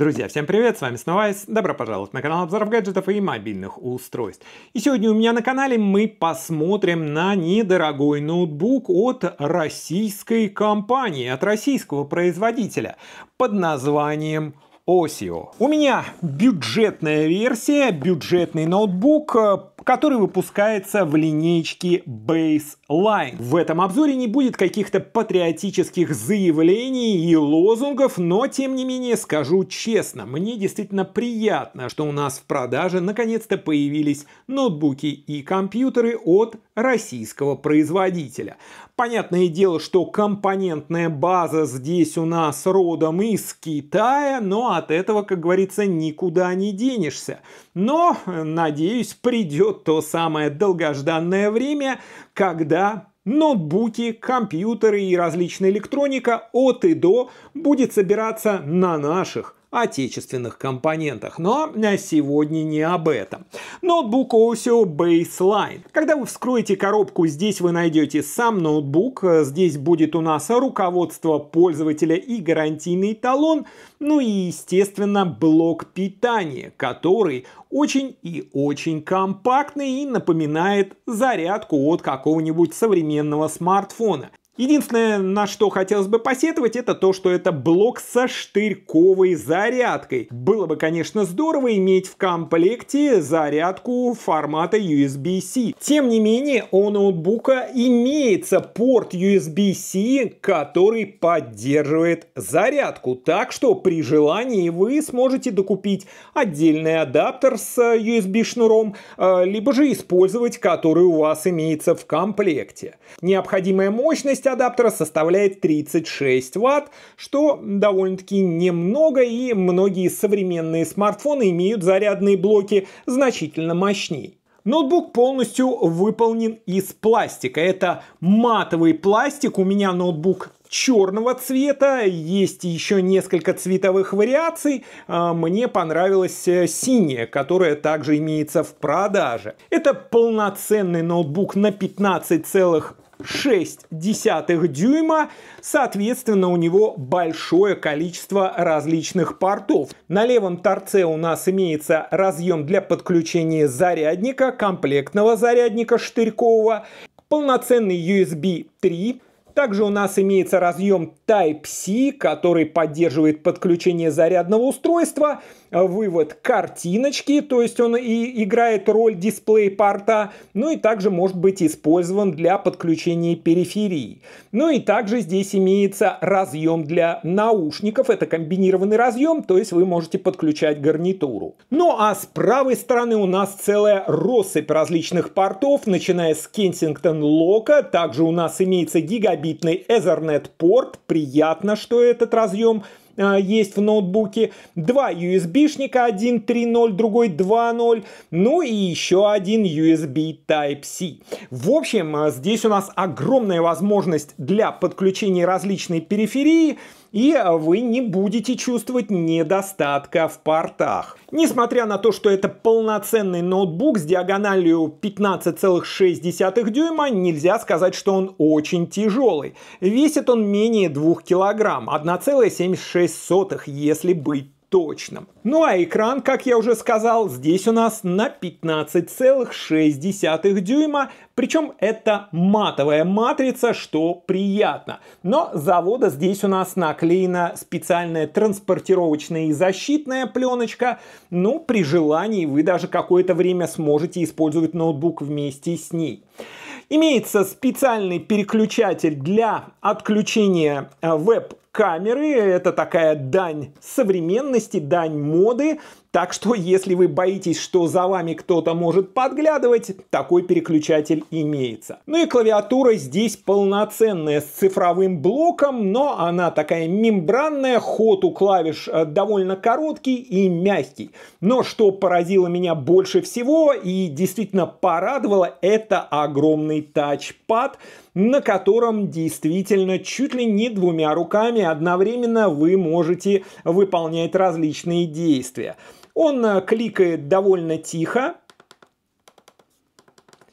Друзья, всем привет, с вами снова Айс, добро пожаловать на канал обзоров гаджетов и мобильных устройств. И сегодня у меня на канале мы посмотрим на недорогой ноутбук от российской компании, от российского производителя под названием Осио. У меня бюджетная версия, бюджетный ноутбук, э, который выпускается в линейке Baseline. В этом обзоре не будет каких-то патриотических заявлений и лозунгов, но тем не менее скажу честно, мне действительно приятно, что у нас в продаже наконец-то появились ноутбуки и компьютеры от российского производителя. Понятное дело, что компонентная база здесь у нас родом из Китая, но ну, а от этого, как говорится, никуда не денешься. Но, надеюсь, придет то самое долгожданное время, когда ноутбуки, компьютеры и различная электроника от и до будет собираться на наших отечественных компонентах. Но сегодня не об этом. Ноутбук Osio Baseline. Когда вы вскроете коробку, здесь вы найдете сам ноутбук, здесь будет у нас руководство пользователя и гарантийный талон, ну и, естественно, блок питания, который очень и очень компактный и напоминает зарядку от какого-нибудь современного смартфона. Единственное, на что хотелось бы посетовать, это то, что это блок со штырьковой зарядкой. Было бы, конечно, здорово иметь в комплекте зарядку формата USB-C. Тем не менее, у ноутбука имеется порт USB-C, который поддерживает зарядку. Так что при желании вы сможете докупить отдельный адаптер с USB-шнуром, э, либо же использовать, который у вас имеется в комплекте. Необходимая мощность адаптера составляет 36 Вт, что довольно-таки немного, и многие современные смартфоны имеют зарядные блоки значительно мощнее. Ноутбук полностью выполнен из пластика. Это матовый пластик. У меня ноутбук черного цвета, есть еще несколько цветовых вариаций. А, мне понравилась э, синяя, которая также имеется в продаже. Это полноценный ноутбук на 15 целых 6,6 дюйма. Соответственно, у него большое количество различных портов. На левом торце у нас имеется разъем для подключения зарядника, комплектного зарядника штырькового, полноценный USB 3, также у нас имеется разъем Type-C, который поддерживает подключение зарядного устройства, Э, вывод картиночки, то есть он и играет роль дисплей-порта, ну и также может быть использован для подключения периферии. Ну и также здесь имеется разъем для наушников, это комбинированный разъем, то есть вы можете подключать гарнитуру. Ну а с правой стороны у нас целая россыпь различных портов, начиная с Кенсингтон Лока, также у нас имеется гигабитный Ethernet порт, приятно, что этот разъем а, есть в ноутбуке, два USB-шника, один 3.0, другой 2.0, ну и еще один USB Type-C. В общем, а, здесь у нас огромная возможность для подключения различной периферии, и э, вы не будете чувствовать недостатка в портах. Несмотря на то, что это полноценный ноутбук с диагональю 15,6 дюйма, нельзя сказать, что он очень тяжелый. Весит он менее 2 килограмм, 1,76, если быть точном. Ну а экран, как я уже сказал, здесь у нас на 15,6 дюйма, причем это матовая матрица, что приятно. Но завода здесь у нас наклеена специальная транспортировочная и защитная пленочка, но ну, при желании вы даже какое-то время сможете использовать ноутбук вместе с ней. Имеется специальный переключатель для отключения э, веб камеры. Это такая дань современности, дань моды. Так что, если вы боитесь, что за вами кто-то может подглядывать, такой переключатель имеется. Ну и клавиатура здесь полноценная, с цифровым блоком, но она такая мембранная, ход у клавиш э, довольно короткий и мягкий. Но что поразило меня больше всего и действительно порадовало, это огромный тачпад, на котором действительно чуть ли не двумя руками руками одновременно вы можете выполнять различные действия. Он э, кликает довольно тихо,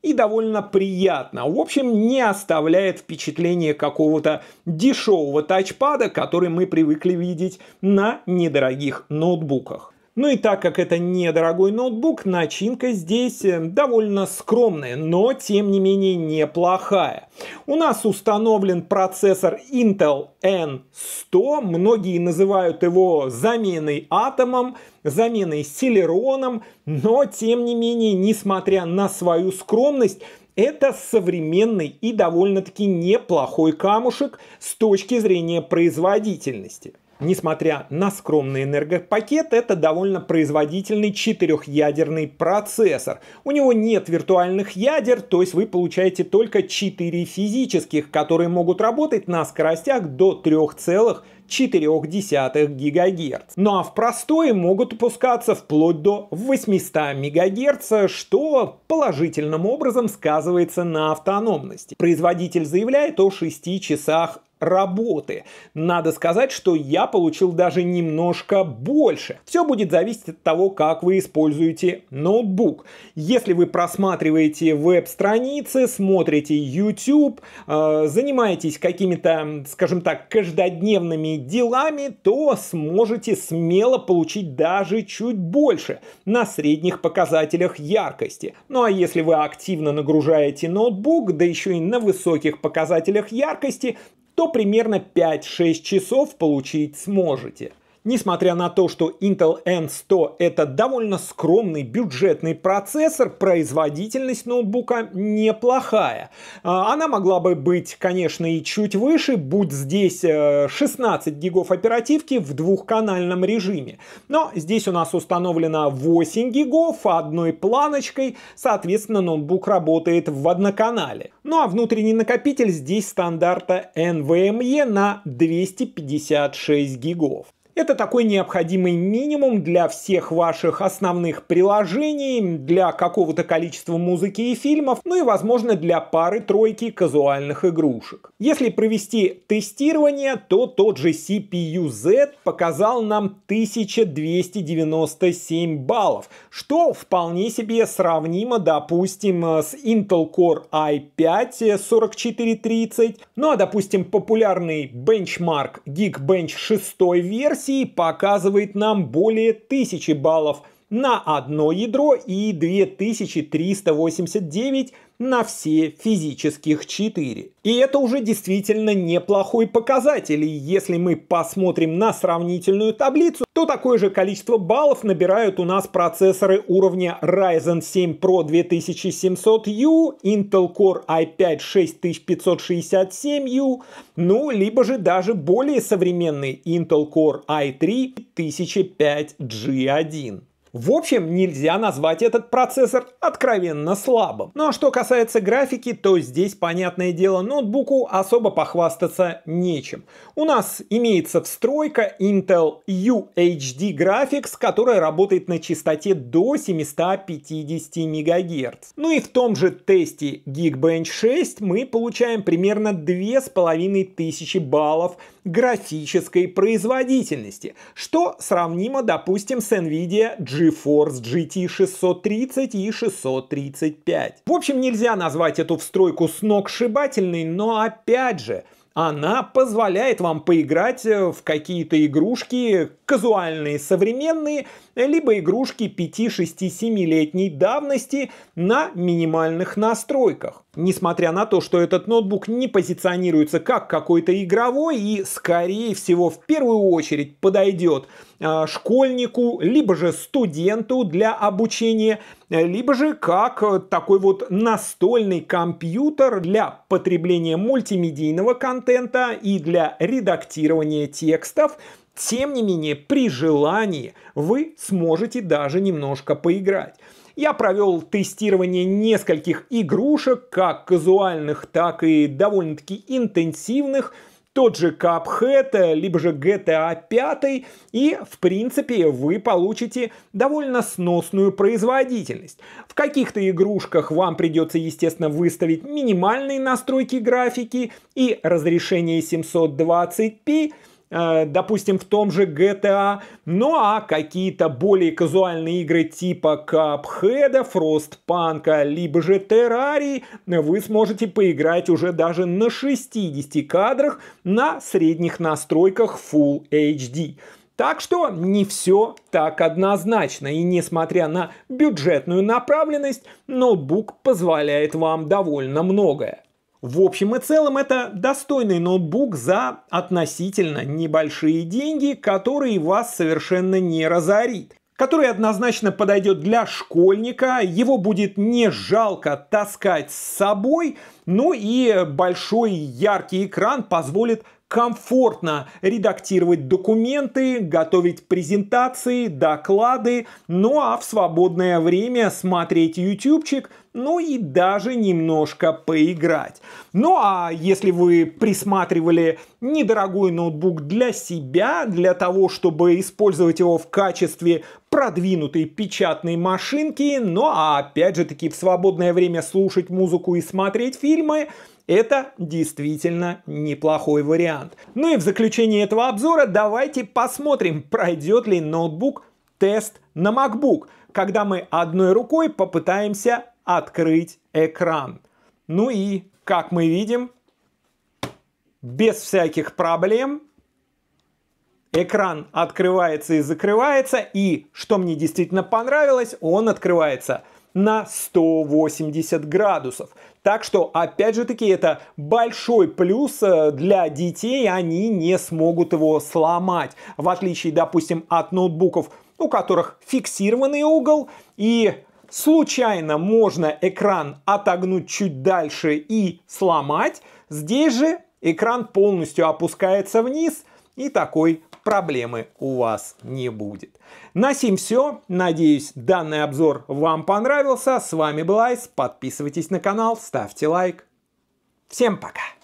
и довольно приятно. В общем, не оставляет впечатление какого-то дешевого тачпада, который мы привыкли видеть на недорогих ноутбуках. Ну и так как это недорогой ноутбук, начинка здесь э, довольно скромная, но тем не менее неплохая. У нас установлен процессор Intel N100, многие называют его заменой атомом, заменой селероном, но тем не менее, несмотря на свою скромность, это современный и довольно-таки неплохой камушек с точки зрения производительности. Несмотря на скромный энергопакет, это довольно производительный четырехъядерный процессор. У него нет виртуальных ядер, то есть вы получаете только четыре физических, которые могут работать на скоростях до 3,4 ГГц. Ну а в простое могут упускаться вплоть до 800 МГц, что положительным образом сказывается на автономности. Производитель заявляет о 6 часах работы. Надо сказать, что я получил даже немножко больше. Все будет зависеть от того, как вы используете ноутбук. Если вы просматриваете веб-страницы, смотрите YouTube, э, занимаетесь какими-то, скажем так, каждодневными делами, то сможете смело получить даже чуть больше на средних показателях яркости. Ну а если вы активно нагружаете ноутбук, да еще и на высоких показателях яркости, то примерно 5-6 часов получить сможете. Несмотря на то, что Intel N100 это довольно скромный бюджетный процессор, производительность ноутбука неплохая. А, она могла бы быть, конечно, и чуть выше, будь здесь 16 э, гигов оперативки в двухканальном режиме. Но здесь у нас установлено 8 гигов одной планочкой, соответственно, ноутбук работает в одноканале. Ну а внутренний накопитель здесь стандарта NVMe на 256 гигов. Это такой необходимый минимум для всех ваших основных приложений, для какого-то количества музыки и фильмов, ну и, возможно, для пары-тройки казуальных игрушек. Если провести тестирование, то тот же CPU-Z показал нам 1297 баллов, что вполне себе сравнимо, допустим, с Intel Core i5 4430, ну а, допустим, популярный бенчмарк Geekbench 6 версии, России показывает нам более тысячи баллов – на одно ядро и 2389 на все физических 4. И это уже действительно неплохой показатель. И если мы посмотрим на сравнительную таблицу, то такое же количество баллов набирают у нас процессоры уровня Ryzen 7 Pro 2700U, Intel Core i5 6567U, ну, либо же даже более современный Intel Core i3 1005G1. В общем, нельзя назвать этот процессор откровенно слабым. Но ну, а что касается графики, то здесь, понятное дело, ноутбуку особо похвастаться нечем. У нас имеется встройка Intel UHD Graphics, которая работает на частоте до 750 МГц. Ну и в том же тесте Geekbench 6 мы получаем примерно 2500 баллов графической производительности, что сравнимо, допустим, с NVIDIA GeForce GT 630 и 635. В общем, нельзя назвать эту встройку сногсшибательной, но опять же, она позволяет вам поиграть э, в какие-то игрушки казуальные, современные, либо игрушки 5-6-7-летней давности на минимальных настройках. Несмотря на то, что этот ноутбук не позиционируется как какой-то игровой и, скорее всего, в первую очередь подойдет а, школьнику, либо же студенту для обучения, либо же как такой вот настольный компьютер для потребления мультимедийного контента и для редактирования текстов. Тем не менее, при желании вы сможете даже немножко поиграть я провел тестирование нескольких игрушек, как казуальных, так и довольно-таки интенсивных, тот же Cuphead, либо же GTA 5, и, в принципе, вы получите довольно сносную производительность. В каких-то игрушках вам придется, естественно, выставить минимальные настройки графики и разрешение 720p, Э, допустим, в том же GTA. А. Ну а какие-то более казуальные игры типа Cuphead, Frostpunk, либо же Terrarii вы сможете поиграть уже даже на 60 кадрах на средних настройках Full HD. Так что не все так однозначно, и несмотря на бюджетную направленность, ноутбук позволяет вам довольно многое. В общем и целом это достойный ноутбук за относительно небольшие деньги, который вас совершенно не разорит который однозначно подойдет для школьника, его будет не жалко таскать с собой, ну и большой яркий экран позволит комфортно редактировать документы, готовить презентации, доклады, ну а в свободное время смотреть ютубчик, ну и даже немножко поиграть. Ну а если вы присматривали недорогой ноутбук для себя, для того, чтобы использовать его в качестве продвинутой печатной машинки, ну а опять же таки в свободное время слушать музыку и смотреть фильм, фильмы, это действительно неплохой вариант. Ну и в заключение этого обзора давайте посмотрим, пройдет ли ноутбук тест на MacBook, когда мы одной рукой попытаемся открыть экран. Ну и, как мы видим, без всяких проблем экран открывается и закрывается. И, что мне действительно понравилось, он открывается – на 180 градусов. Так что, опять же таки, это большой плюс э, для детей, они не смогут его сломать. В отличие, допустим, от ноутбуков, у которых фиксированный угол и случайно можно экран отогнуть чуть дальше и сломать. Здесь же экран полностью опускается вниз и такой проблемы у вас не будет. На сим все. Надеюсь, данный обзор вам понравился. С вами был Айс. Подписывайтесь на канал, ставьте лайк. Всем пока!